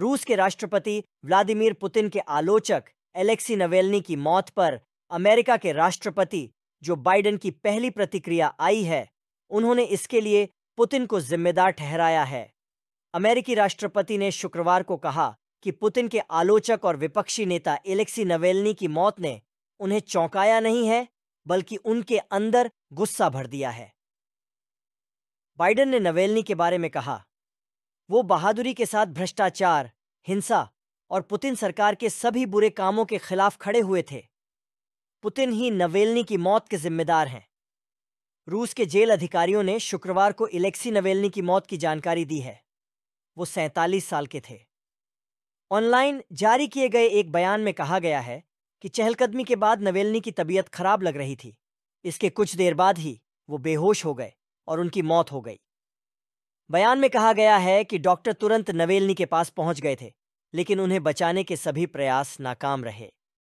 रूस के राष्ट्रपति व्लादिमीर पुतिन के आलोचक एलेक्सी नवेलनी की मौत पर अमेरिका के राष्ट्रपति जो बाइडेन की पहली प्रतिक्रिया आई है उन्होंने इसके लिए पुतिन को जिम्मेदार ठहराया है अमेरिकी राष्ट्रपति ने शुक्रवार को कहा कि पुतिन के आलोचक और विपक्षी नेता एलेक्सी नवेलनी की मौत ने उन्हें चौंकाया नहीं है बल्कि उनके अंदर गुस्सा भर दिया है बाइडेन ने नवेलनी के बारे में कहा वो बहादुरी के साथ भ्रष्टाचार हिंसा और पुतिन सरकार के सभी बुरे कामों के खिलाफ खड़े हुए थे पुतिन ही नवेलनी की मौत के जिम्मेदार हैं रूस के जेल अधिकारियों ने शुक्रवार को इलेक्सी नवेलनी की मौत की जानकारी दी है वो सैंतालीस साल के थे ऑनलाइन जारी किए गए एक बयान में कहा गया है कि चहलकदमी के बाद नवेलनी की तबीयत खराब लग रही थी इसके कुछ देर बाद ही वो बेहोश हो गए और उनकी मौत हो गई बयान में कहा गया है कि डॉक्टर तुरंत नवेलनी के पास पहुंच गए थे लेकिन उन्हें बचाने के सभी प्रयास नाकाम रहे